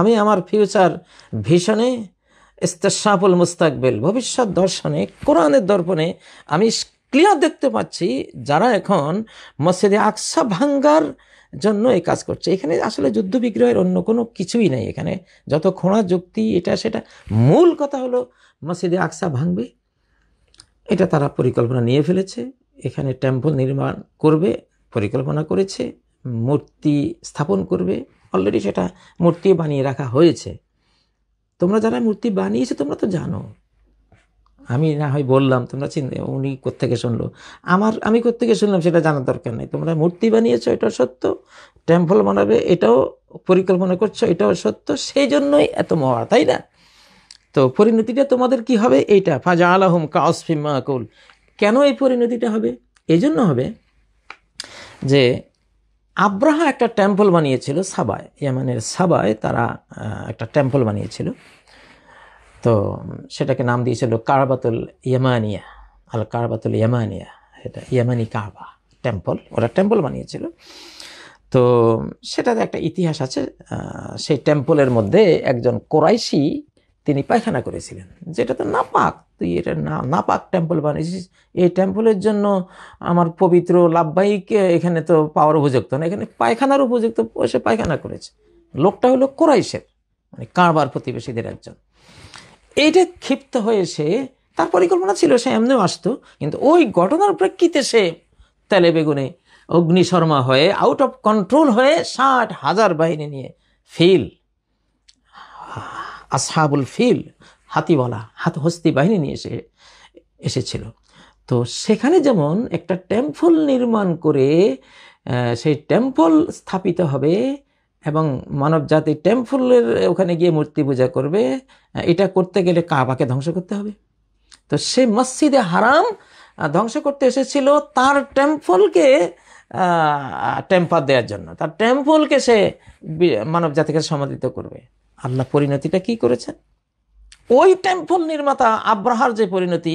আমি আমার ফিউচার ভিশনে ইস্তেসাফুল মুস্তাকবেল ভবিষ্যৎ দর্শনে কোরআনের দর্পণে আমি ক্লিয়ার দেখতে পাচ্ছি যারা এখন মসজিদে আকসা ভাঙ্গার জন্য এই কাজ করছে এখানে আসলে যুদ্ধ বিগ্রহের অন্য কোনো কিছুই নেই এখানে যত খোঁড়া যুক্তি এটা সেটা মূল কথা হলো মসজিদে আকসা ভাঙবে এটা তারা পরিকল্পনা নিয়ে ফেলেছে এখানে টেম্পল নির্মাণ করবে পরিকল্পনা করেছে মূর্তি স্থাপন করবে অলরেডি সেটা মূর্তি বানিয়ে রাখা হয়েছে তোমরা যারা মূর্তি বানিয়েছে তোমরা তো জানো আমি না হয় বললাম তোমরা চিন্তা উনি কোথেকে শুনলো আমার আমি কোথেকে শুনলাম সেটা জানার দরকার নেই তোমরা মূর্তি বানিয়েছো এটাও সত্য টেম্পল বানাবে এটাও পরিকল্পনা করছো এটাও সত্য সেই জন্যই এত মহা তাই না তো পরিণতিটা তোমাদের কি হবে এইটা ফাজা আলহম কাউসফিমাকুল কেন এই পরিণতিটা হবে এই জন্য হবে যে আব্রাহা একটা টেম্পল বানিয়েছিল সাবায় ইয়ামানের সাবায় তারা একটা টেম্পল বানিয়েছিল তো সেটাকে নাম দিয়েছিল কারবাতুল ইয়ামানিয়া আল কারবাতুল ইয়ামানিয়া এটা ইয়ামানি কাবা টেম্পল ওরা টেম্পল বানিয়েছিল তো সেটাতে একটা ইতিহাস আছে সেই টেম্পলের মধ্যে একজন কোরাইশি তিনি পায়খানা করেছিলেন যেটা তো নাপাক তুই এটা না নাপাক টেম্পল বানিয়েছিস এই টেম্পলের জন্য আমার পবিত্র লাভবাহিক এখানে তো পাওয়ার উপযুক্ত না এখানে পায়খানার উপযুক্ত সে পায়খানা করেছে লোকটা হলো কোরাইশের মানে কারবার প্রতিবেশীদের একজন এইটা ক্ষিপ্ত হয়ে সে তার পরিকল্পনা ছিল সে এমনিও আসতো কিন্তু ওই ঘটনার প্রেক্ষিতে সে তেলে বেগুনে অগ্নিশর্মা হয়ে আউট অফ কন্ট্রোল হয়ে ষাট হাজার বাহিনী নিয়ে ফিল আসহাবুল ফিল হাতিওয়ালা হাত হস্তি বাহিনী নিয়ে এসে এসেছিল তো সেখানে যেমন একটা টেম্পল নির্মাণ করে সেই টেম্পল স্থাপিত হবে এবং মানব জাতি টেম্পলের ওখানে গিয়ে মূর্তি পূজা করবে এটা করতে গেলে কাবাকে ধ্বংস করতে হবে তো সে মসজিদে হারাম ধ্বংস করতে এসেছিল তার টেম্পলকে টেম্পার দেওয়ার জন্য তার টেম্পলকে সে মানব জাতিকে সমাদিত করবে আল্লাহ পরিণতিটা কি করেছেন ওই টেম্পল নির্মাতা আব্রাহার যে পরিণতি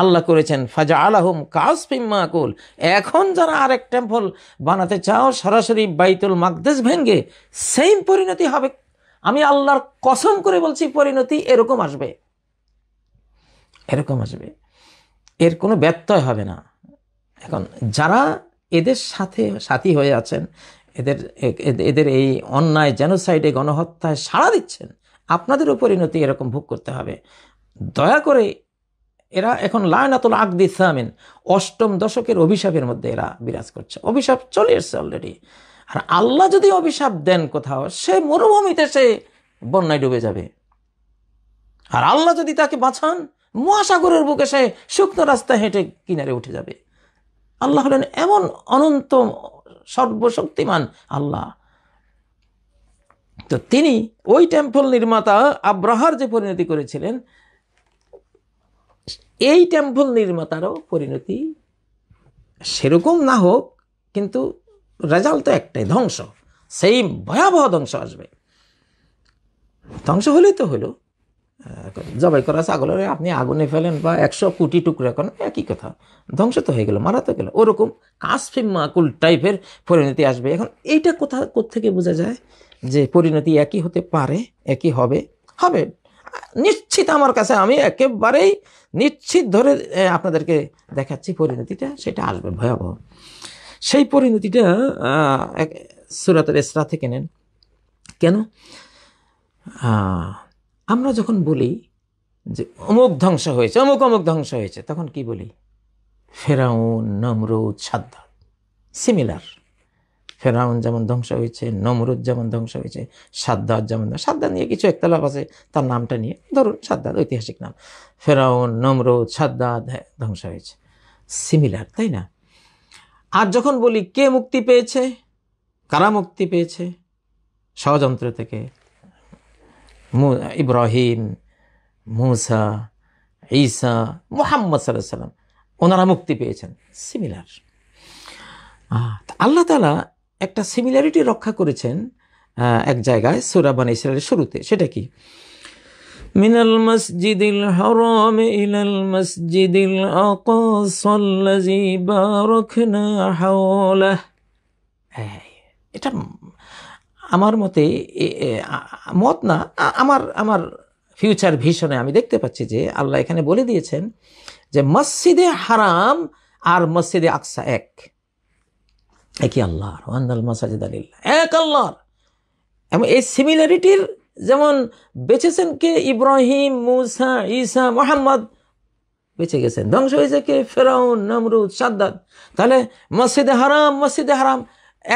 আল্লাহ করেছেন ফাজা আলাহম কাসফিম মাকুল এখন যারা আরেক টেম্পল বানাতে চাও সরাসরি বাইতুল মাকদেশ ভেঙ্গে সেম পরিণতি হবে আমি আল্লাহর কসম করে বলছি পরিণতি এরকম আসবে এরকম আসবে এর কোনো ব্যত্যয় হবে না এখন যারা এদের সাথে সাথী হয়ে আছেন এদের এদের এই অন্যায় জেনোসাইডে গণহত্যায় সাড়া দিচ্ছেন আপনাদেরও পরিণতি এরকম ভোগ করতে হবে দয়া করে এরা এখন লায়নাতুল আকদি সামিন অষ্টম দশকের অভিশাপের মধ্যে এরা বিরাজ করছে অভিশাপ চলে এসছে অলরেডি আর আল্লাহ যদি অভিশাপ দেন কোথাও সে মরুভূমিতে সে বন্যায় ডুবে যাবে আর আল্লাহ যদি তাকে বাঁচান মহাসাগরের বুকে সে শুকনো রাস্তা হেঁটে কিনারে উঠে যাবে আল্লাহ হলেন এমন অনন্ত সর্বশক্তিমান আল্লাহ তো তিনি ওই টেম্পল নির্মাতা আব্রাহার যে পরিণতি করেছিলেন এই টেম্পল নির্মাতারও পরিণতি সেরকম না হোক কিন্তু রেজাল্ট তো একটাই ধ্বংস সেই ভয়াবহ ধ্বংস আসবে ধ্বংস হলেই তো হলো জবাই করা ছাগলের আপনি আগুনে ফেলেন বা একশো কোটি টুকরা করেন একই কথা ধ্বংস তো হয়ে গেল মারা তো গেল ওরকম কাসফিমাকুল টাইপের পরিণতি আসবে এখন এইটা কোথা থেকে বোঝা যায় যে পরিণতি একই হতে পারে একই হবে হবে নিশ্চিত আমার কাছে আমি একেবারেই নিশ্চিত ধরে আপনাদেরকে দেখাচ্ছি পরিণতিটা সেটা আসবে ভয়াবহ সেই পরিণতিটা সুরাতের এসরা থেকে নেন কেন আমরা যখন বলি যে অমুক ধ্বংস হয়েছে অমুক অমুক ধ্বংস হয়েছে তখন কি বলি ফেরাউন নমরুদ সাদ্দ সিমিলার ফেরাউন যেমন ধ্বংস হয়েছে নমরুদ যেমন ধ্বংস হয়েছে সাদ্দাত যেমন সাদ্দাত নিয়ে কিছু একতলাপ আছে তার নামটা নিয়ে ধরুন সাদ্দাত ঐতিহাসিক নাম ফেরাউন নমরুদ সাদ্দাত হ্যাঁ, ধ্বংস হয়েছে সিমিলার তাই না আর যখন বলি কে মুক্তি পেয়েছে কারা মুক্তি পেয়েছে ষড়যন্ত্র থেকে ইব্রাহিম মুসা ঈসা মোহাম্মদ সাল্লাহ সাল্লাম ওনারা মুক্তি পেয়েছেন সিমিলার আল্লাহ তালা একটা সিমিলারিটি রক্ষা করেছেন এক জায়গায় সুরাবান ইসরায়েলের শুরুতে সেটা কি মিনাল المسجد الحرام إلى المسجد الأقصى الذي হাওলা এটা আমার মতে মত না আমার আমার ফিউচার ভিশনে আমি দেখতে পাচ্ছি যে আল্লাহ এখানে বলে দিয়েছেন যে মসজিদে হারাম আর মসজিদে আকসা এক একই আল্লাহর ওয়ান্দাল আলিল্লা আলিল্লাহ এক আল্লাহর এবং এই সিমিলারিটির যেমন বেঁচেছেন কে ইব্রাহিম মুসা ইসা মোহাম্মদ বেঁচে গেছেন ধ্বংস হয়েছে কে ফেরাউন নমরুদ সাদ্দাত তাহলে মসজিদে হারাম মসজিদে হারাম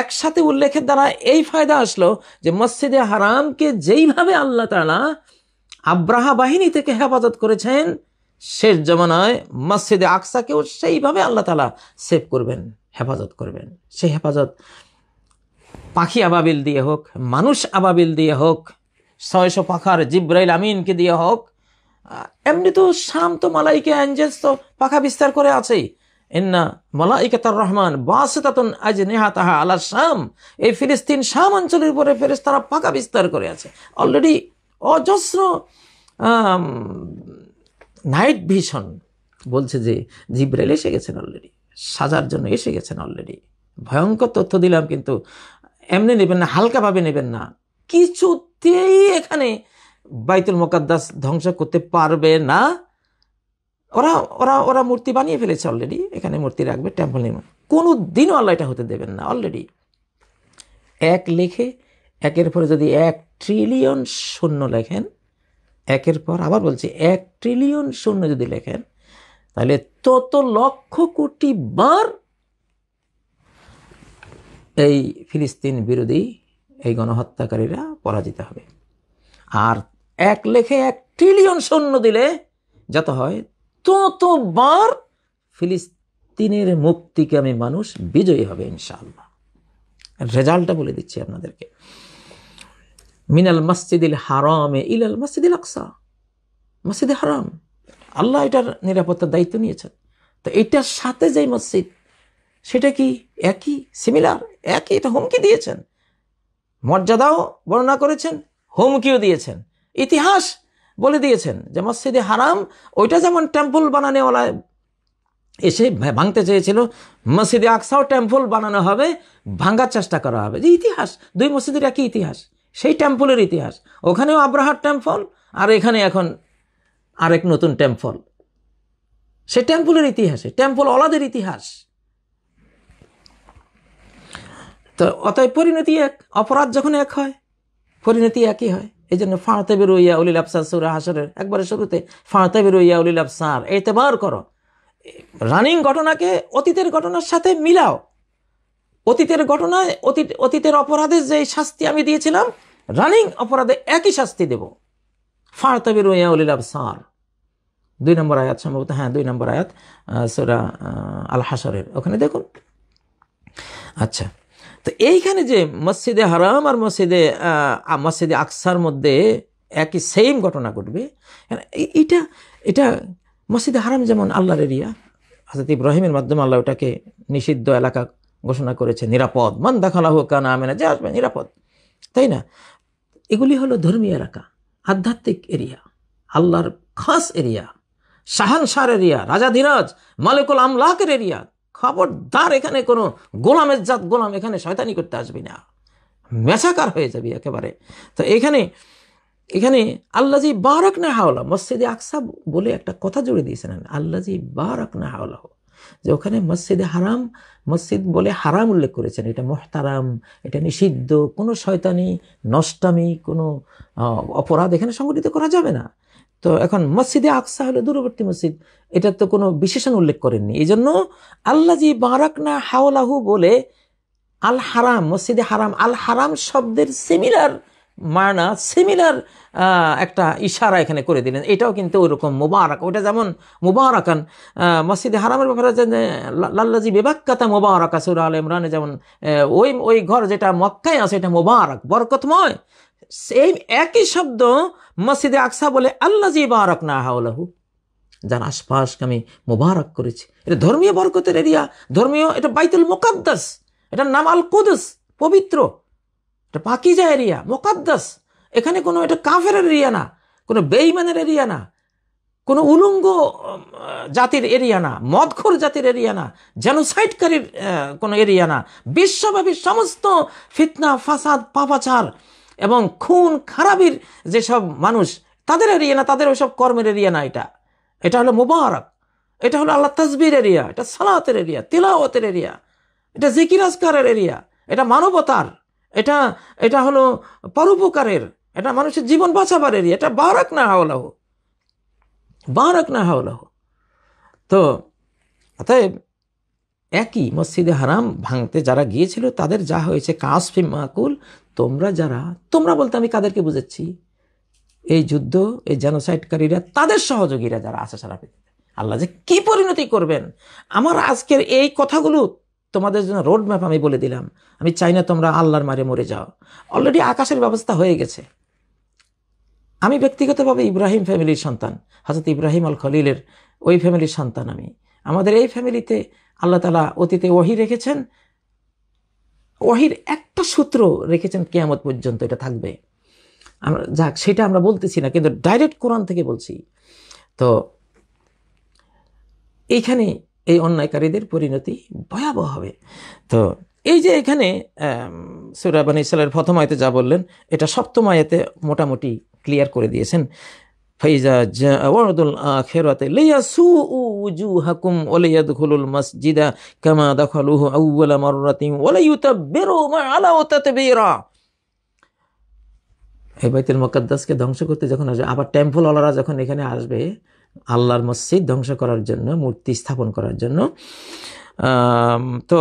একসাথে উল্লেখের দ্বারা এই ফায়দা আসলো যে মসজিদে হারামকে যেইভাবে আল্লাহ তালা আব্রাহা বাহিনী থেকে হেফাজত করেছেন শেষ জমানায় মসজিদে আকসাকেও সেইভাবে আল্লাহ তালা সেভ করবেন হেফাজত করবেন সেই হেফাজত পাখি আবাবিল দিয়ে হোক মানুষ আবাবিল দিয়ে হোক ছয়শো পাখার জিব্রাইল আমিনকে দিয়ে হোক এমনি তো শাম তো মালাইকে অ্যাঞ্জেস তো পাখা বিস্তার করে আছেই রহমান নেহা তাহা আলা শাম শাম অঞ্চলের উপরে পাকা বিস্তার করে আছে অলরেডি অজস্র নাইট ভিশন বলছে যে জিব্রেল এসে গেছেন অলরেডি সাজার জন্য এসে গেছেন অলরেডি ভয়ঙ্কর তথ্য দিলাম কিন্তু এমনি নেবেন না হালকাভাবে নেবেন না কিছুতেই এখানে বাইতুল মোকাদ্দাস ধ্বংস করতে পারবে না ওরা ওরা ওরা মূর্তি বানিয়ে ফেলেছে অলরেডি এখানে মূর্তি রাখবে টেম্পল নির্মাণ কোনো দিনও আল্লাহ এটা হতে দেবেন না অলরেডি এক লেখে একের পরে যদি এক ট্রিলিয়ন শূন্য লেখেন একের পর আবার বলছি এক ট্রিলিয়ন শূন্য যদি লেখেন তাহলে তত লক্ষ কোটি বার এই ফিলিস্তিন বিরোধী এই গণহত্যাকারীরা পরাজিত হবে আর এক লেখে এক ট্রিলিয়ন শূন্য দিলে যত হয় ততবার ফিলিস্তিনের মুক্তিকামী মানুষ বিজয়ী হবে ইনশাআল্লাহ রেজাল্টটা বলে দিচ্ছি আপনাদেরকে মিনাল মসজিদিল হারামে ইলাল মসজিদিল আকসা মসজিদে হারাম আল্লাহ এটার নিরাপত্তার দায়িত্ব নিয়েছেন তো এটার সাথে যে মসজিদ সেটা কি একই সিমিলার একই এটা হুমকি দিয়েছেন মর্যাদাও বর্ণনা করেছেন হুমকিও দিয়েছেন ইতিহাস বলে দিয়েছেন যে মসজিদে হারাম ওইটা যেমন টেম্পল বানানেওয়ালা এসে ভাঙতে চেয়েছিল মসজিদে আকসাও টেম্পল বানানো হবে ভাঙার চেষ্টা করা হবে যে ইতিহাস দুই মসজিদের একই ইতিহাস সেই টেম্পলের ইতিহাস ওখানেও আব্রাহার টেম্পল আর এখানে এখন আরেক নতুন টেম্পল সে টেম্পলের ইতিহাসে টেম্পল অলাদের ইতিহাস তো অতএব পরিণতি এক অপরাধ যখন এক হয় পরিণতি একই হয় এই জন্য ফাঁতে বেরোইয়া উলিল আফসার সৌরা হাসরের একবারে শুরুতে ফাঁতে বেরোইয়া উলিল আফসার এতেবার করো রানিং ঘটনাকে অতীতের ঘটনার সাথে মিলাও অতীতের ঘটনায় অতীত অতীতের অপরাধের যে শাস্তি আমি দিয়েছিলাম রানিং অপরাধে একই শাস্তি দেব ফাঁড়তে বেরোইয়া উলিল আফসার দুই নম্বর আয়াত সম্ভবত হ্যাঁ দুই নম্বর আয়াত সৌরা আল হাসরের ওখানে দেখুন আচ্ছা তো এইখানে যে মসজিদে হারাম আর মসজিদে মসজিদে আকসার মধ্যে একই সেম ঘটনা ঘটবে এটা এটা মসজিদে হারাম যেমন আল্লাহর এরিয়া হাজরত ইব্রাহিমের মাধ্যমে আল্লাহ ওটাকে নিষিদ্ধ এলাকা ঘোষণা করেছে নিরাপদ মান দেখালা হোক কানা আমেনা যে আসবে নিরাপদ তাই না এগুলি হলো ধর্মীয় এলাকা আধ্যাত্মিক এরিয়া আল্লাহর খাস এরিয়া শাহর এরিয়া রাজাধিরাজ মালিকুল আমলাকের এরিয়া খবরদার এখানে কোনো গোলামের জাত গোলাম এখানে শয়তানি করতে আসবি না মেসাকার হয়ে যাবি একেবারে তো এখানে এখানে আল্লাজি বারাক না হাওলা মসজিদে আকসা বলে একটা কথা জুড়ে দিয়েছেন আল্লাজি বারাক না হাওলা যে ওখানে মসজিদে হারাম মসজিদ বলে হারাম উল্লেখ করেছেন এটা মহতারাম এটা নিষিদ্ধ কোনো শয়তানি নষ্টামি কোনো অপরাধ এখানে সংগঠিত করা যাবে না তো এখন মসজিদে আকসা হলো দূরবর্তী মসজিদ এটা তো কোনো বিশেষণ উল্লেখ করেননি এই জন্য আল্লাহ জি বারাকনা হাওলাহু বলে আল হারাম মসজিদে হারাম আল হারাম শব্দের সিমিলার মানা সিমিলার একটা ইশারা এখানে করে দিলেন এটাও কিন্তু ওরকম মোবারক ওটা যেমন মোবারকান মসজিদে হারামের ব্যাপারে লাল্লাজি বেবাক্কাতা মোবারক আসুর আল ইমরানে যেমন ওই ওই ঘর যেটা মক্কায় আছে এটা মোবারক বরকতময় সেম একই শব্দ মসজিদে আকসা বলে আল্লাহ জি না হাওলাহু যার আশপাশকে আমি মোবারক করেছি এটা ধর্মীয় বরকতের এরিয়া ধর্মীয় এটা বাইতুল মোকাদ্দাস এটা নাম আল কুদস পবিত্র এটা পাকিজা এরিয়া মোকাদ্দাস এখানে কোনো এটা কাফের এরিয়া না কোনো বেইমানের এরিয়া না কোনো উলঙ্গ জাতির এরিয়া না মদখোর জাতির এরিয়া না জেনোসাইডকারীর কোনো এরিয়া না বিশ্বব্যাপী সমস্ত ফিতনা ফাসাদ পাপাচার এবং খুন খারাপির যেসব মানুষ তাদের এরিয়া না তাদের ওইসব কর্মের এরিয়া না এটা এটা হলো মুবারক এটা হলো আল্লাহ তাজবির এরিয়া এটা সালাতের এরিয়া তিলাওয়াতের এরিয়া এটা জিকিরাজকারের এরিয়া এটা মানবতার এটা এটা হলো পরোপকারের এটা মানুষের জীবন বাঁচাবার এরিয়া এটা বারাক না হাওলাহ বারাক না হাওলাহ তো অতএব একই মসজিদে হারাম ভাঙতে যারা গিয়েছিল তাদের যা হয়েছে কাশফিম ফি মাকুল তোমরা যারা তোমরা বলতে আমি কাদেরকে বুঝাচ্ছি এই যুদ্ধ এই জেনোসাইডকারীরা তাদের সহযোগীরা যারা আছে সারা পৃথিবীতে আল্লাহ যে কি পরিণতি করবেন আমার আজকের এই কথাগুলো তোমাদের জন্য রোড ম্যাপ আমি বলে দিলাম আমি চাই না তোমরা আল্লাহর মারে মরে যাও অলরেডি আকাশের ব্যবস্থা হয়ে গেছে আমি ব্যক্তিগতভাবে ইব্রাহিম ফ্যামিলির সন্তান হজরত ইব্রাহিম আল খলিলের ওই ফ্যামিলির সন্তান আমি আমাদের এই ফ্যামিলিতে আল্লাহ তালা অতীতে ওহি রেখেছেন ওয়াহির একটা সূত্র রেখেছেন কেয়ামত পর্যন্ত এটা থাকবে আমরা যাক সেটা আমরা বলতেছি না কিন্তু ডাইরেক্ট কোরআন থেকে বলছি তো এইখানে এই অন্যায়কারীদের পরিণতি ভয়াবহ হবে তো এই যে এখানে সুরাবান ইসলামের প্রথম আয়তে যা বললেন এটা সপ্তম আয়তে মোটামুটি ক্লিয়ার করে দিয়েছেন ফাইজা কামা ধ্বংস করতে যখন আসবে আবার টেম্পল ওলারা যখন এখানে আসবে আল্লাহর মসজিদ ধ্বংস করার জন্য মূর্তি স্থাপন করার জন্য তো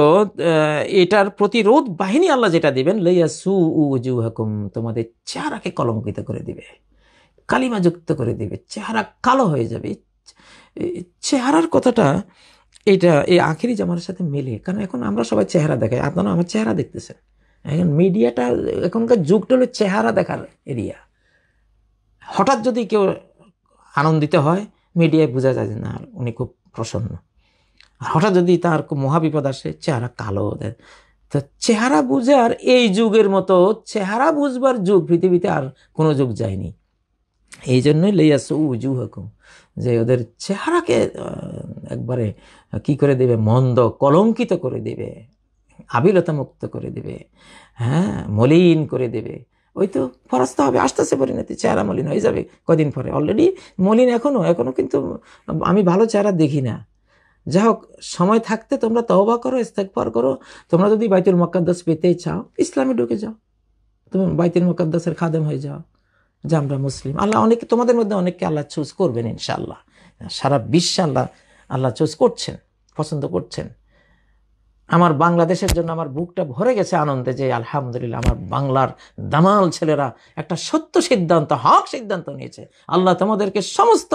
এটার প্রতিরোধ বাহিনী আল্লাহ যেটা দিবেন লইয়াসু উজু হাকুম তোমাদের চেহারাকে কলঙ্কিত করে দিবে কালিমা যুক্ত করে দিবে চেহারা কালো হয়ে যাবে চেহারার কথাটা এটা এই আখেরি জামার সাথে মেলে কারণ এখন আমরা সবাই চেহারা দেখাই আপনারা আমার চেহারা দেখতেছেন এখন মিডিয়াটা এখনকার যুগটা হলো চেহারা দেখার এরিয়া হঠাৎ যদি কেউ আনন্দিত হয় মিডিয়ায় বোঝা যায় যে না উনি খুব প্রসন্ন আর হঠাৎ যদি তার মহাবিপদ আসে চেহারা কালো দেয় তো চেহারা বুঝার এই যুগের মতো চেহারা বুঝবার যুগ পৃথিবীতে আর কোনো যুগ যায়নি এই জন্যই লেয়াসু উজু হকুম যে ওদের চেহারাকে একবারে কি করে দেবে মন্দ কলঙ্কিত করে দেবে আবিলতা মুক্ত করে দেবে হ্যাঁ মলিন করে দেবে ওই তো ফরাস্তা হবে আস্তে আস্তে পরিণতি চেহারা মলিন হয়ে যাবে কদিন পরে অলরেডি মলিন এখনও এখনও কিন্তু আমি ভালো চেহারা দেখি না যাই হোক সময় থাকতে তোমরা তহবা করো ইস্তেকবার করো তোমরা যদি বাইতুল মকাদ্দাস পেতেই চাও ইসলামে ঢুকে যাও তুমি বাইতুল মকাদ্দাসের খাদেম হয়ে যাও যে আমরা মুসলিম আল্লাহ অনেকে তোমাদের মধ্যে অনেককে আল্লাহ চুজ করবেন ইনশাল্লাহ সারা বিশ্বে আল্লাহ আল্লাহ চুজ করছেন পছন্দ করছেন আমার বাংলাদেশের জন্য আমার বুকটা ভরে গেছে আনন্দে যে আলহামদুলিল্লাহ আমার বাংলার দামাল ছেলেরা একটা সত্য সিদ্ধান্ত হক সিদ্ধান্ত নিয়েছে আল্লাহ তোমাদেরকে সমস্ত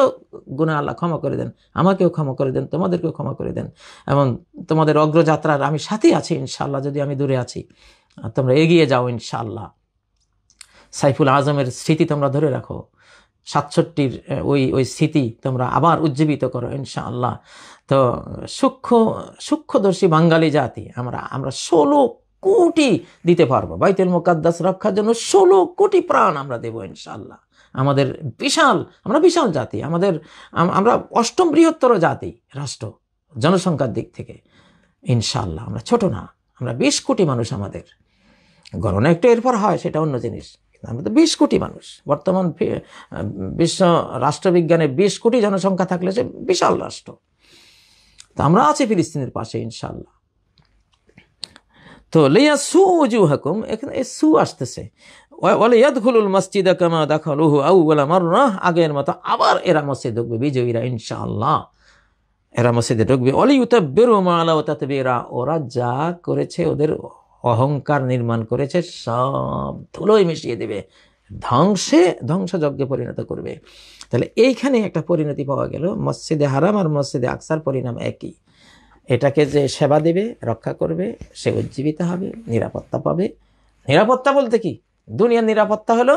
গুণে আল্লাহ ক্ষমা করে দেন আমাকেও ক্ষমা করে দেন তোমাদেরকেও ক্ষমা করে দেন এবং তোমাদের অগ্রযাত্রার আমি সাথেই আছি ইনশাল্লাহ যদি আমি দূরে আছি তোমরা এগিয়ে যাও ইনশাল্লাহ সাইফুল আজমের স্মৃতি তোমরা ধরে রাখো সাতষট্টির ওই ওই স্মৃতি তোমরা আবার উজ্জীবিত করো আল্লাহ তো সূক্ষ্ম সূক্ষ্মদর্শী বাঙালি জাতি আমরা আমরা ষোলো কোটি দিতে পারবো বাইতেল মোকাদ্দাস রক্ষার জন্য ষোলো কোটি প্রাণ আমরা দেবো ইনশাআল্লাহ আমাদের বিশাল আমরা বিশাল জাতি আমাদের আমরা অষ্টম বৃহত্তর জাতি রাষ্ট্র জনসংখ্যার দিক থেকে ইনশাআল্লাহ আমরা ছোট না আমরা বিশ কোটি মানুষ আমাদের গণনা একটু এরপর হয় সেটা অন্য জিনিস আমরা তো বিশ কোটি মানুষ বর্তমান বিশ্ব রাষ্ট্রবিজ্ঞানে বিশ কোটি জনসংখ্যা থাকলে সে বিশাল রাষ্ট্র তো আমরা আছি ফিলিস্তিনের পাশে ইনশাল্লাহ তো লেয়া সু উজু হাকুম এখানে সু আসতেছে বলে ইয়াদুল মসজিদ কামা দেখাল উহু মার না আগের মতো আবার এরা মসজিদ ঢুকবে বিজয়ীরা ইনশাআল্লাহ এরা মসজিদে ঢুকবে অলি বেরো মালা তাতবেরা ওরা যা করেছে ওদের অহংকার নির্মাণ করেছে সব ধুলোই মিশিয়ে দেবে ধ্বংসে ধ্বংসযজ্ঞে পরিণত করবে তাহলে এইখানে একটা পরিণতি পাওয়া গেল মসজিদে হারাম আর মসজিদে আকসার পরিণাম একই এটাকে যে সেবা দেবে রক্ষা করবে সে উজ্জীবিত হবে নিরাপত্তা পাবে নিরাপত্তা বলতে কি দুনিয়ার নিরাপত্তা হলো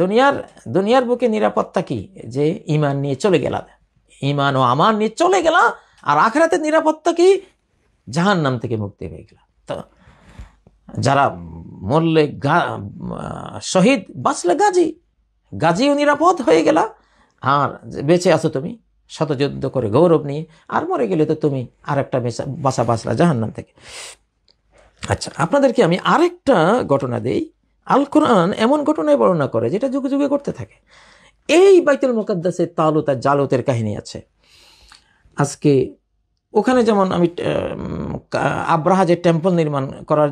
দুনিয়ার দুনিয়ার বুকে নিরাপত্তা কি যে ইমান নিয়ে চলে গেলা ইমান ও আমার নিয়ে চলে গেলা আর আখরাতে নিরাপত্তা কি জাহান নাম থেকে মুক্তি হয়ে গেলা তো যারা মরলে শহীদ বাঁচলে গাজী গাজীও নিরাপদ হয়ে গেলা আর বেঁচে আছো তুমি শতযুদ্ধ করে গৌরব নিয়ে আর মরে গেলে তো তুমি আর একটা বাসা বাঁচলা জাহান্নাম থেকে আচ্ছা আপনাদেরকে আমি আরেকটা ঘটনা দেই আল কোরআন এমন ঘটনায় বর্ণনা করে যেটা যুগে যুগে করতে থাকে এই বাইতুল মোকাদ্দাসের তালুত আর জালুতের কাহিনী আছে আজকে ওখানে যেমন আমি আব্রাহা যে টেম্পল নির্মাণ করার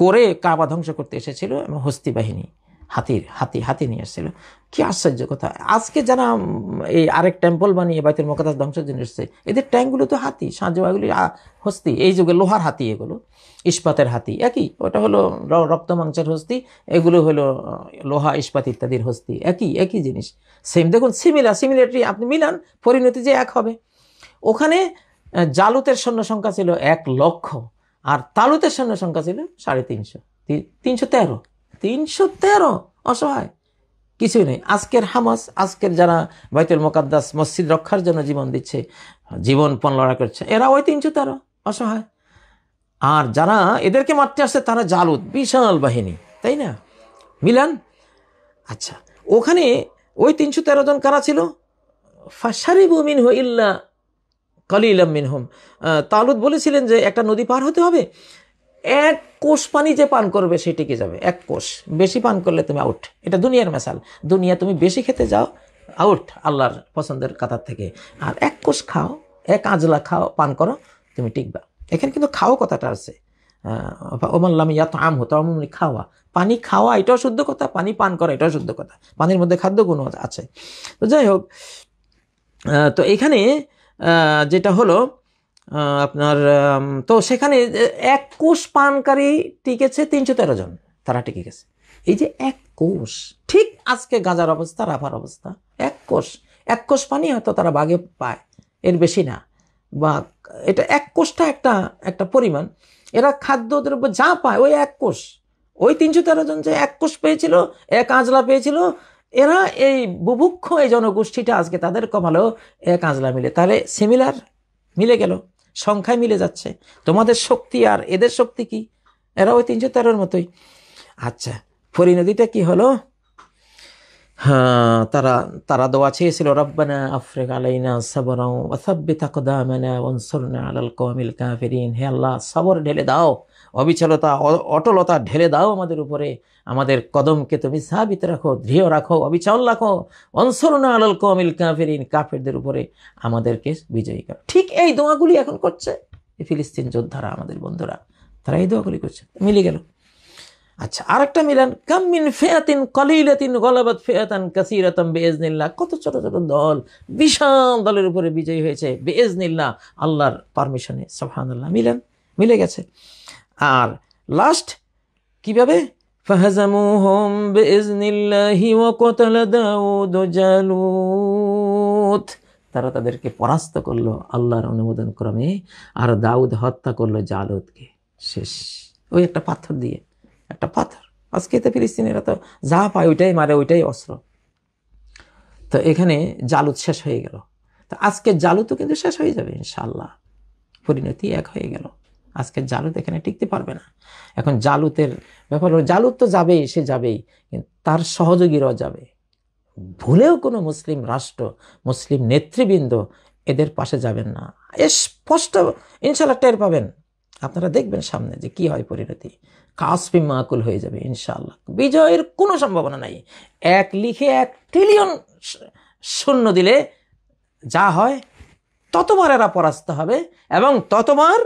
করে কাবা ধ্বংস করতে এসেছিল এবং হস্তি বাহিনী হাতির হাতি হাতি নিয়ে এসেছিল কি আশ্চর্য কথা আজকে যারা এই আরেক টেম্পল বানিয়ে বাইতের মকাদাস ধ্বংসের জন্য এসেছে এদের ট্যাঙ্কগুলো তো হাতি সাঁজোয়াগুলি হস্তি এই যুগে লোহার হাতি এগুলো ইস্পাতের হাতি একই ওটা হলো রক্ত মাংসের হস্তি এগুলো হলো লোহা ইস্পাত ইত্যাদির হস্তি একই একই জিনিস সেম দেখুন সিমিলার সিমিলারটি আপনি মিলান পরিণতি যে এক হবে ওখানে জালুতের সৈন্য সংখ্যা ছিল এক লক্ষ আর তালুতের সৈন্য সংখ্যা ছিল সাড়ে তিনশো তিনশো তেরো তিনশো তেরো অসহায় কিছুই নেই আজকের হামাস আজকের যারা বাইতুল মোকাদ্দাস মসজিদ রক্ষার জন্য জীবন দিচ্ছে জীবন পণ লড়া করছে এরা ওই তিনশো তেরো অসহায় আর যারা এদেরকে মারতে আসছে তারা জালুত বিশাল বাহিনী তাই না মিলান আচ্ছা ওখানে ওই তিনশো তেরো জন কারা ছিল ফাশারি বুমিন হইল্লা কালি ইলাম মিনহুম তালুদ বলেছিলেন যে একটা নদী পার হতে হবে এক কোষ পানি যে পান করবে সে টিকে যাবে এক কোষ বেশি পান করলে তুমি আউট এটা দুনিয়ার মেশাল দুনিয়া তুমি বেশি খেতে যাও আউট আল্লাহর পছন্দের কাতার থেকে আর এক কোষ খাও এক আজলা খাও পান করো তুমি টিকবা এখানে কিন্তু খাও কথাটা আছে ওমাল্লাম ইয়াত আম হতো আমি খাওয়া পানি খাওয়া এটাও শুদ্ধ কথা পানি পান করা এটাও শুদ্ধ কথা পানির মধ্যে খাদ্য গুণ আছে তো যাই হোক তো এখানে যেটা হলো আপনার তো সেখানে এক কোষ পানকারী টিকেছে তিনশো তেরো জন তারা টিকে গেছে এই যে এক কোষ ঠিক আজকে গাজার অবস্থা রাফার অবস্থা এক কোষ এক কোষ পানি হয়তো তারা বাগে পায় এর বেশি না বা এটা এক কোষটা একটা একটা পরিমাণ এরা খাদ্যদ্রব্য যা পায় ওই এক কোষ ওই তিনশো তেরো জন যে এক কোষ পেয়েছিল এক আঁচলা পেয়েছিল এরা এই বুভুক্ষ এই জনগোষ্ঠীটা আজকে তাদের কমালো এক আজলা মিলে তাহলে সিমিলার মিলে গেল সংখ্যায় মিলে যাচ্ছে তোমাদের শক্তি আর এদের শক্তি কি এরা ওই তিনশো তেরোর মতোই আচ্ছা পরিণতিটা কি হলো হ্যাঁ তারা তারা দোয়া চেয়েছিল রব্বানা আফ্রিক আলাইনা সাবরাও মানে অনসর না আলাল কওমিল কাফিরিন হে আল্লাহ সাবর ঢেলে দাও অবিচলতা অটলতা ঢেলে দাও আমাদের উপরে আমাদের কদমকে তুমি সাবিত রাখো দৃঢ় রাখো অবিচল রাখো অনসরণা আলল কমিল কাফেরিন কাফেরদের উপরে আমাদেরকে বিজয়ী করো ঠিক এই দোয়াগুলি এখন করছে ফিলিস্তিন যোদ্ধারা আমাদের বন্ধুরা তারা এই দোয়াগুলি করছে মিলে গেল আচ্ছা আরেকটা মিলান কামিন ফেয়াতিন কলিলাতিন গলাবত ফেয়াতান কাসিরাতাম বেজনিল্লা কত ছোট ছোট দল বিশাল দলের উপরে বিজয়ী হয়েছে বেজনিল্লা আল্লাহর পারমিশনে সোহানুল্লাহ মিলান মিলে গেছে আর লাস্ট কিভাবে হোম বিইজনিল্লাহি ওয়া কাতালা দাউদ জালুত তারা তাদেরকে পরাস্ত করলো আল্লাহর অনুমোদন ক্রমে আর দাউদ হত্যা করলো জালুদকে শেষ ওই একটা পাথর দিয়ে একটা পাথর আজকে তো এরা তো যা পায় ওইটাই মারে ওইটাই অস্ত্র তো এখানে জালুদ শেষ হয়ে গেল তো আজকে জালুদও কিন্তু শেষ হয়ে যাবে ইনশাল্লাহ পরিণতি এক হয়ে গেল আজকে জালুত এখানে টিকতে পারবে না এখন জালুতের ব্যাপার হলো জালুত তো যাবেই সে যাবেই তার সহযোগীরাও যাবে ভুলেও কোনো মুসলিম রাষ্ট্র মুসলিম নেতৃবৃন্দ এদের পাশে যাবেন না এ স্পষ্ট ইনশাল্লাহ টের পাবেন আপনারা দেখবেন সামনে যে কি হয় পরিণতি কাশ্মী মাকুল হয়ে যাবে ইনশাল্লাহ বিজয়ের কোনো সম্ভাবনা নাই এক লিখে এক ট্রিলিয়ন শূন্য দিলে যা হয় ততবার এরা পরাস্ত হবে এবং ততবার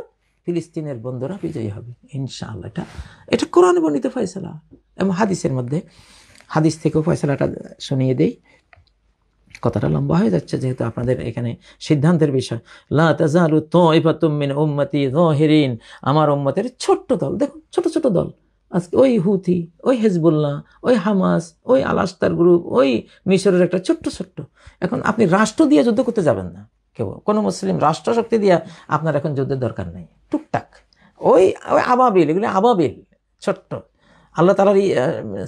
ফিলিস্তিনের বন্ধুরা বিজয়ী হবে ইনশাআল্লাহ এটা এটা কোরআনে বর্ণিত ফয়সলা এবং হাদিসের মধ্যে হাদিস থেকেও ফয়সলাটা শুনিয়ে দেই কথাটা লম্বা হয়ে যাচ্ছে যেহেতু আপনাদের এখানে সিদ্ধান্তের বিষয় লাজালু তো এবার তুমিন উম্মতি হেরিন আমার উম্মতের ছোট্ট দল দেখুন ছোট ছোট দল আজকে ওই হুথি ওই হেজবুল্লাহ ওই হামাস ওই আলাস্তার গ্রুপ ওই মিশরের একটা ছোট্ট ছোট্ট এখন আপনি রাষ্ট্র দিয়ে যুদ্ধ করতে যাবেন না কেউ কোনো মুসলিম রাষ্ট্রশক্তি দিয়ে আপনার এখন যুদ্ধের দরকার নেই টুকটাক ওই ওই আবাবিল এগুলি আবাবিল ছোট্ট আল্লাহ তালার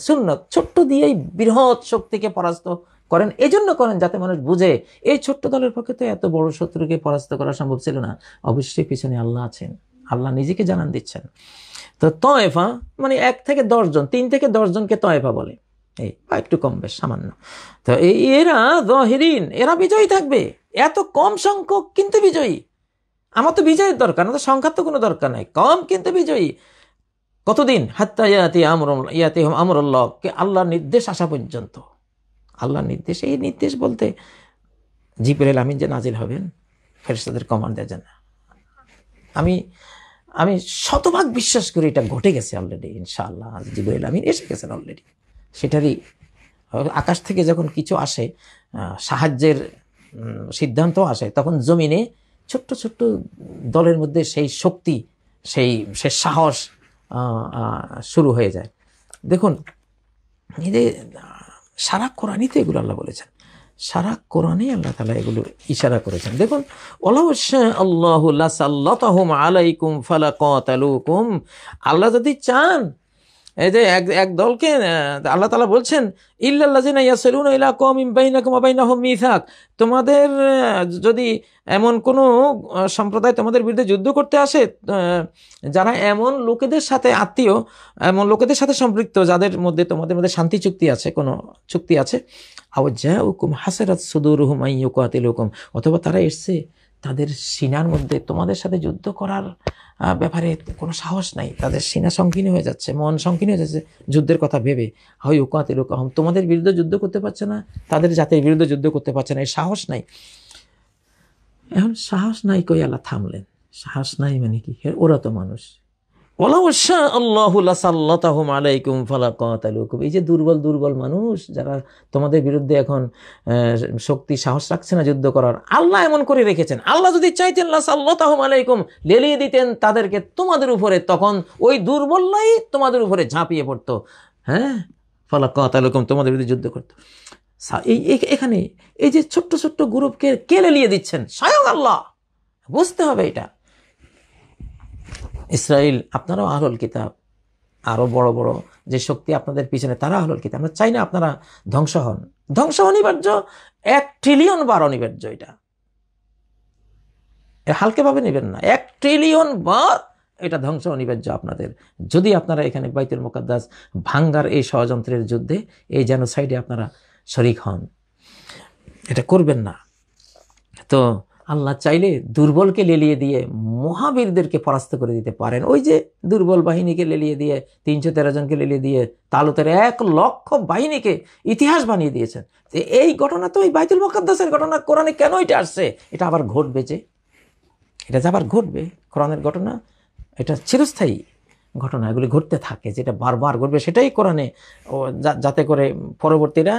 সুন্নত ছোট্ট দিয়েই বৃহৎ শক্তিকে পরাস্ত করেন এই জন্য করেন যাতে মানুষ বুঝে এই ছোট্ট দলের পক্ষে তো এত বড় শত্রুকে পরাস্ত করা সম্ভব ছিল না অবশ্যই পিছনে আল্লাহ আছেন আল্লাহ নিজেকে জানান দিচ্ছেন তো তয়েফা মানে এক থেকে দশজন তিন থেকে দশজনকে তয়েফা বলে এই বা একটু কম বেশ সামান্য তো এরা জহিরিন এরা বিজয়ী থাকবে এত কম সংখ্যক কিন্তু বিজয়ী আমার তো বিজয়ের দরকার না তো সংখ্যার তো কোনো দরকার নাই কম কিন্তু বিজয়ী কতদিন হাত্তা ইয়াতি আমর ইয়াতি আমর কে আল্লাহর নির্দেশ আসা পর্যন্ত আল্লাহর নির্দেশ এই নির্দেশ বলতে জিপেল আমিন যে নাজিল হবেন ফেরসাদের কমান দেয় না আমি আমি শতভাগ বিশ্বাস করি এটা ঘটে গেছে অলরেডি ইনশাআল্লাহ জিবরুল আমিন এসে গেছেন অলরেডি সেটারই আকাশ থেকে যখন কিছু আসে সাহায্যের সিদ্ধান্ত আসে তখন জমিনে ছোট্ট ছোট্ট দলের মধ্যে সেই শক্তি সেই সে সাহস শুরু হয়ে যায় দেখুন এদের সারা কোরআনই তো এগুলো আল্লাহ বলেছেন সারা কোরআনে আল্লাহ তালা এগুলো ইশারা করেছেন দেখুন আল্লাহ ফালা আল্লাহ যদি চান এই যে এক এক দলকে আল্লাহ তালা বলছেন ইল্লাল্লাজিনা তোমাদের যদি এমন কোনো সম্প্রদায় তোমাদের বিরুদ্ধে যুদ্ধ করতে আসে যারা এমন লোকেদের সাথে আত্মীয় এমন লোকেদের সাথে সম্পৃক্ত যাদের মধ্যে তোমাদের মধ্যে শান্তি চুক্তি আছে কোনো চুক্তি আছে যা হুকুম হাসেরাত সুদুর হুম আইয়ুকাতিল হুকুম অথবা তারা এসছে তাদের সিনার মধ্যে তোমাদের সাথে যুদ্ধ করার ব্যাপারে কোনো সাহস নাই তাদের সিনা সংকীর্ণ হয়ে যাচ্ছে মন সংকীর্ণ হয়ে যাচ্ছে যুদ্ধের কথা ভেবে হয় উকাতে লোকাহম তোমাদের বিরুদ্ধে যুদ্ধ করতে পারছে না তাদের জাতির বিরুদ্ধে যুদ্ধ করতে পারছে না এই সাহস নাই এখন সাহস নাই কই আল্লাহ থামলেন সাহস নাই মানে কি ওরা তো মানুষ এই যে দুর্বল দুর্বল মানুষ যারা তোমাদের বিরুদ্ধে এখন শক্তি সাহস রাখছে না যুদ্ধ করার আল্লাহ এমন করে রেখেছেন আল্লাহ যদি চাইতেন সাল্লাহম আলাইকুম লেলিয়ে দিতেন তাদেরকে তোমাদের উপরে তখন ওই দুর্বললাই তোমাদের উপরে ঝাঁপিয়ে পড়তো হ্যাঁ ফালা কাতালুকুম তোমাদের বিরুদ্ধে যুদ্ধ করতো এখানে এই যে ছোট্ট ছোট্ট গ্রুপকে কে লেলিয়ে দিচ্ছেন স্বয়ং আল্লাহ বুঝতে হবে এটা ইসরায়েল আপনারাও আহলুল কিতাব আরও বড় বড় যে শক্তি আপনাদের পিছনে তারা আহলুল কিতাব আমরা চাই না আপনারা ধ্বংস হন ধ্বংস অনিবার্য এক ট্রিলিয়ন বার অনিবার্য এটা হালকাভাবে নেবেন না এক ট্রিলিয়ন বার এটা ধ্বংস অনিবার্য আপনাদের যদি আপনারা এখানে বাইতুল মোকাদ্দাস ভাঙ্গার এই ষড়যন্ত্রের যুদ্ধে এই জেনোসাইডে আপনারা শরিক হন এটা করবেন না তো আল্লাহ চাইলে দুর্বলকে লেলিয়ে দিয়ে মহাবীরদেরকে পরাস্ত করে দিতে পারেন ওই যে দুর্বল বাহিনীকে লেলিয়ে দিয়ে তিনশো তেরো জনকে লেলিয়ে দিয়ে তালুতের এক লক্ষ বাহিনীকে ইতিহাস বানিয়ে দিয়েছেন যে এই ঘটনা তো এই বাইতুল মকাদ্দাসের ঘটনা কোরআনে কেন এটা আসছে এটা আবার ঘটবে যে এটা যে আবার ঘটবে কোরআনের ঘটনা এটা চিরস্থায়ী ঘটনা এগুলি ঘটতে থাকে যেটা বারবার ঘটবে সেটাই কোরআনে যাতে করে পরবর্তীরা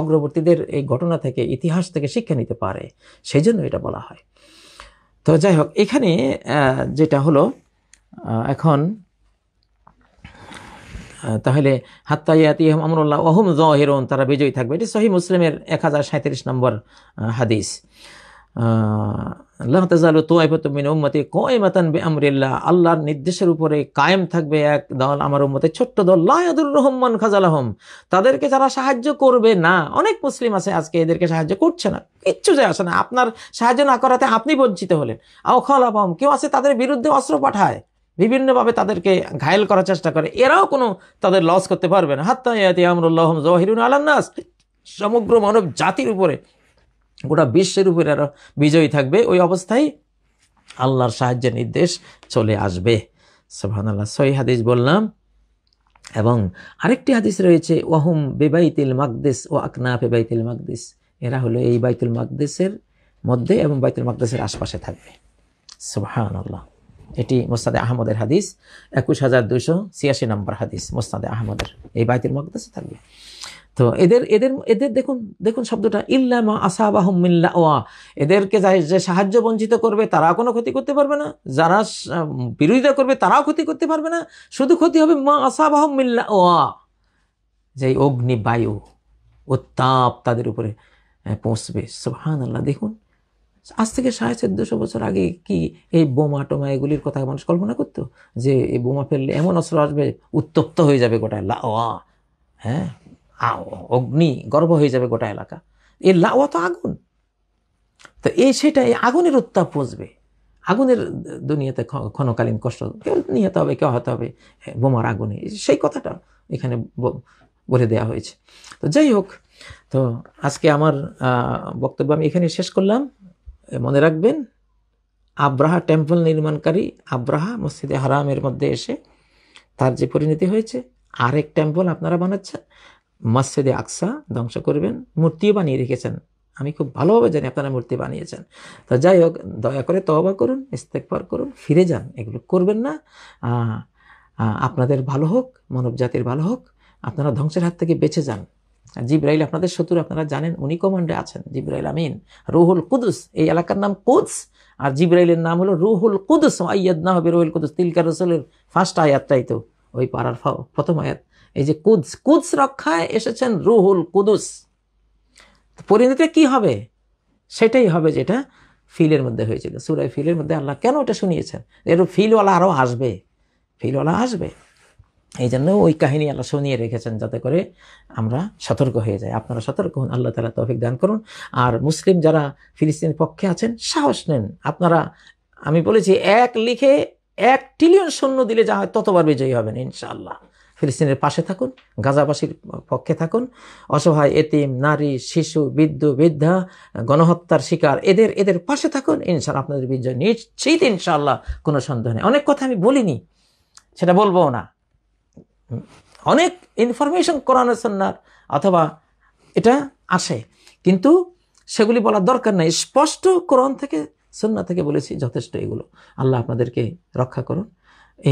অগ্রবর্তীদের এই ঘটনা থেকে ইতিহাস থেকে শিক্ষা নিতে পারে সেই জন্য এটা বলা হয় তো যাই হোক এখানে যেটা হলো এখন তাহলে হাত্তাইয়াতি আমরুল্লাহ ওহম জহেরন তারা বিজয়ী থাকবে এটি সহি মুসলিমের এক হাজার সাঁত্রিশ নম্বর হাদিস আল্লাহ তাজালু তোয়াইফাতুম মিন উম্মতি বে বিআমরিল্লাহ আল্লাহর নির্দেশের উপরে কায়েম থাকবে এক দল আমার উম্মতে ছোট্ট দল লায়াদুর রহমান খাজালাহম তাদেরকে যারা সাহায্য করবে না অনেক মুসলিম আছে আজকে এদেরকে সাহায্য করছে না কিচ্ছু যায় আসে না আপনার সাহায্য না করাতে আপনি বঞ্চিত হলেন আও খলাফম কেউ আছে তাদের বিরুদ্ধে অস্ত্র পাঠায় বিভিন্নভাবে তাদেরকে ঘায়েল করার চেষ্টা করে এরাও কোনো তাদের লস করতে পারবে না হাত্তা ইয়াতি আমরুল্লাহম জহিরুন আলান্নাস সমগ্র মানব জাতির উপরে গোটা বিশ্বের উপরে আরও বিজয়ী থাকবে ওই অবস্থায় আল্লাহর সাহায্যের নির্দেশ চলে আসবে সোহান আল্লাহ হাদিস বললাম এবং আরেকটি হাদিস রয়েছে ওয়াহুম বেবাইতিল মাকদেস ও আকনা বেবাইতিল মাকদেস এরা হলো এই বাইতুল মাকদেসের মধ্যে এবং বাইতুল মাকদেসের আশপাশে থাকবে সোহান আল্লাহ এটি মোস্তাদে আহমদের হাদিস একুশ হাজার দুশো ছিয়াশি নম্বর হাদিস মোস্তাদে আহমদের এই বাইতুল মাকদেসে থাকবে তো এদের এদের এদের দেখুন দেখুন শব্দটা ইল্লা মা আসাবাহমিল্লা ওয়া এদেরকে যাই যে সাহায্য বঞ্চিত করবে তারা কোনো ক্ষতি করতে পারবে না যারা বিরোধিতা করবে তারাও ক্ষতি করতে পারবে না শুধু ক্ষতি হবে মা আসাবাহমিল্লা ওয়া যে অগ্নি বায়ু উত্তাপ তাদের উপরে পৌঁছবে সোহান আল্লাহ দেখুন আজ থেকে সাড়ে চোদ্দশো বছর আগে কি এই বোমা টোমা এগুলির কথা মানুষ কল্পনা করতো যে এই বোমা ফেললে এমন অস্ত্র আসবে উত্তপ্ত হয়ে যাবে গোটা লা হ্যাঁ অগ্নি গর্ব হয়ে যাবে গোটা এলাকা এর লাওয়া তো আগুন তো এই সেটা এই আগুনের উত্তাপ পচবে আগুনের দুনিয়াতে ক্ষণকালীন কষ্ট কেউ নিহত হবে কেউ হতে হবে বোমার আগুনে সেই কথাটা এখানে বলে দেয়া হয়েছে তো যাই হোক তো আজকে আমার বক্তব্য আমি এখানে শেষ করলাম মনে রাখবেন আব্রাহা টেম্পল নির্মাণকারী আব্রাহা মসজিদে হারামের মধ্যে এসে তার যে পরিণতি হয়েছে আরেক টেম্পল আপনারা বানাচ্ছেন মসজিদে আকসা ধ্বংস করবেন মূর্তিও বানিয়ে রেখেছেন আমি খুব ভালোভাবে জানি আপনারা মূর্তি বানিয়েছেন তো যাই হোক দয়া করে তবা করুন ইস্তেকবার করুন ফিরে যান এগুলো করবেন না আপনাদের ভালো হোক মানব জাতির ভালো হোক আপনারা ধ্বংসের হাত থেকে বেঁচে যান জিব্রাইল আপনাদের শত্রু আপনারা জানেন উনি কমান্ডে আছেন জিব্রাইল আমিন রুহুল কুদুস এই এলাকার নাম কুদস আর জিব্রাইলের নাম হলো রুহুল কুদুস আয়াদ না হবে রুহুল কুদুস তিলকার রসুলের ফার্স্ট আয়াতটাই তো ওই পাড়ার প্রথম আয়াত এই যে কুদস কুদস রক্ষায় এসেছেন রুহুল কুদুস পরিণতিটা কি হবে সেটাই হবে যেটা ফিলের মধ্যে হয়েছিল সুরাই ফিলের মধ্যে আল্লাহ কেন এটা শুনিয়েছেন এর ফিলওয়ালা আরও আসবে ফিলওয়ালা আসবে এই জন্য ওই কাহিনী আল্লাহ শুনিয়ে রেখেছেন যাতে করে আমরা সতর্ক হয়ে যাই আপনারা সতর্ক হন আল্লাহ তালা তৌফিক দান করুন আর মুসলিম যারা ফিলিস্তিনের পক্ষে আছেন সাহস নেন আপনারা আমি বলেছি এক লিখে এক ট্রিলিয়ন শূন্য দিলে যা হয় ততবার বিজয়ী হবেন ইনশাআল্লাহ ফিলিস্তিনের পাশে থাকুন গাজাবাসীর পক্ষে থাকুন অসহায় এতিম নারী শিশু বৃদ্ধ বৃদ্ধা গণহত্যার শিকার এদের এদের পাশে থাকুন ইনশাল আপনাদের বিজয় নিশ্চিত ইনশাল্লাহ কোনো সন্দেহ নেই অনেক কথা আমি বলিনি সেটা বলবো না অনেক ইনফরমেশন করানো সন্ন্যার অথবা এটা আসে কিন্তু সেগুলি বলার দরকার নাই স্পষ্ট কোরআন থেকে সন্না থেকে বলেছি যথেষ্ট এগুলো আল্লাহ আপনাদেরকে রক্ষা করুন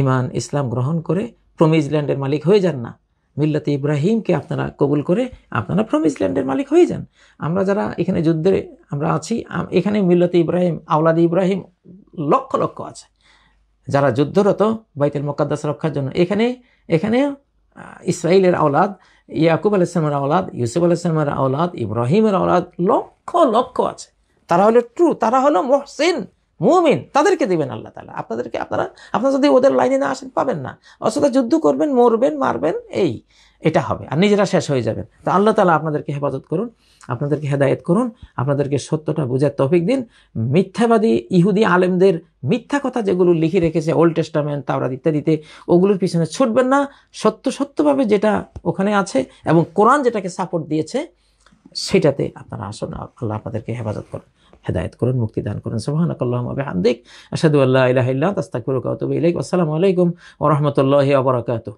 ইমান ইসলাম গ্রহণ করে প্রমিজ ল্যান্ডের মালিক হয়ে যান না মিল্লাতে ইব্রাহিমকে আপনারা কবুল করে আপনারা প্রমিজ ল্যান্ডের মালিক হয়ে যান আমরা যারা এখানে যুদ্ধে আমরা আছি এখানে মিল্লাতে ইব্রাহিম আওলাদি ইব্রাহিম লক্ষ লক্ষ আছে যারা যুদ্ধরত বাইতের মোকাদ্দাস রক্ষার জন্য এখানে এখানে ইসরায়েলের আওলাদ ইয়াকুব আলাইসলামের আওলাদ ইউসুফ আলাইসলামের আওলাদ ইব্রাহিমের আওলাদ লক্ষ লক্ষ আছে তারা হলো ট্রু তারা হলো মহসিন মুমিন তাদেরকে দিবেন আল্লাহ তালা আপনাদেরকে আপনারা আপনারা যদি ওদের লাইনে না আসেন পাবেন না অথবা যুদ্ধ করবেন মরবেন মারবেন এই এটা হবে আর নিজেরা শেষ হয়ে যাবেন তো আল্লাহ তালা আপনাদেরকে হেফাজত করুন আপনাদেরকে হেদায়েত করুন আপনাদেরকে সত্যটা বোঝার তফিক দিন মিথ্যাবাদী ইহুদি আলেমদের মিথ্যা কথা যেগুলো লিখে রেখেছে ওল্ড টেস্টামেন্ট তাওরা ইত্যাদিতে ওগুলোর পিছনে ছুটবেন না সত্য সত্যভাবে যেটা ওখানে আছে এবং কোরআন যেটাকে সাপোর্ট দিয়েছে সেটাতে আপনারা আসুন আল্লাহ আপনাদেরকে হেফাজত করুন হেদায়ত করুন মুক্তি দান করুন সোহান আকাল্লাহামদিক আসাদু আল্লাহ ইলাহ ইল্লা তাস্তাকুর আসসালামু আলাইকুম ওরহমতুল্লাহ আবরাকাতু